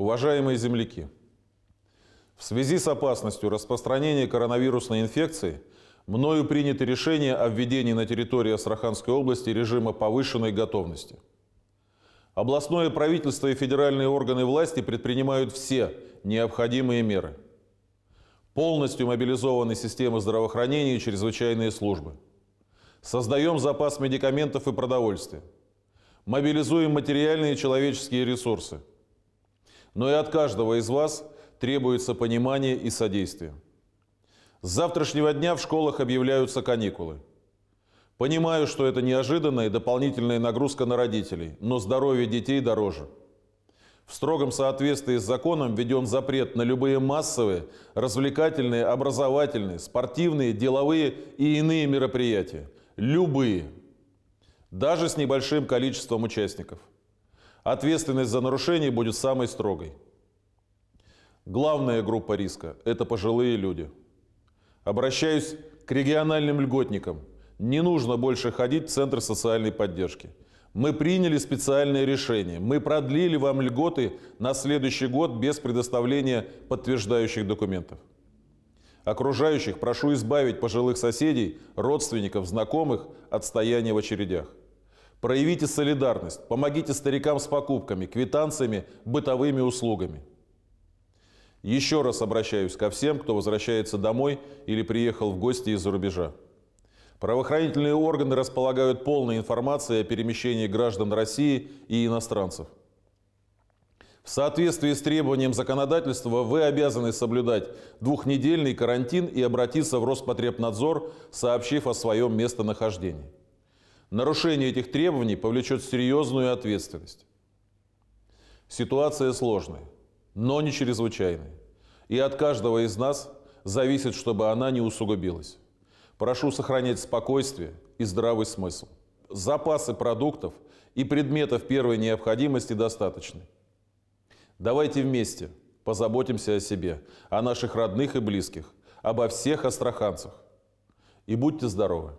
Уважаемые земляки, в связи с опасностью распространения коронавирусной инфекции мною принято решение о введении на территории Астраханской области режима повышенной готовности. Областное правительство и федеральные органы власти предпринимают все необходимые меры. Полностью мобилизованы системы здравоохранения и чрезвычайные службы. Создаем запас медикаментов и продовольствия. Мобилизуем материальные и человеческие ресурсы – но и от каждого из вас требуется понимание и содействие. С завтрашнего дня в школах объявляются каникулы. Понимаю, что это неожиданная и дополнительная нагрузка на родителей, но здоровье детей дороже. В строгом соответствии с законом введен запрет на любые массовые, развлекательные, образовательные, спортивные, деловые и иные мероприятия. Любые. Даже с небольшим количеством участников – Ответственность за нарушение будет самой строгой. Главная группа риска – это пожилые люди. Обращаюсь к региональным льготникам. Не нужно больше ходить в Центр социальной поддержки. Мы приняли специальное решение. Мы продлили вам льготы на следующий год без предоставления подтверждающих документов. Окружающих прошу избавить пожилых соседей, родственников, знакомых от стояния в очередях. Проявите солидарность, помогите старикам с покупками, квитанциями, бытовыми услугами. Еще раз обращаюсь ко всем, кто возвращается домой или приехал в гости из-за рубежа. Правоохранительные органы располагают полной информацией о перемещении граждан России и иностранцев. В соответствии с требованием законодательства вы обязаны соблюдать двухнедельный карантин и обратиться в Роспотребнадзор, сообщив о своем местонахождении. Нарушение этих требований повлечет серьезную ответственность. Ситуация сложная, но не чрезвычайная. И от каждого из нас зависит, чтобы она не усугубилась. Прошу сохранять спокойствие и здравый смысл. Запасы продуктов и предметов первой необходимости достаточны. Давайте вместе позаботимся о себе, о наших родных и близких, обо всех астраханцах. И будьте здоровы!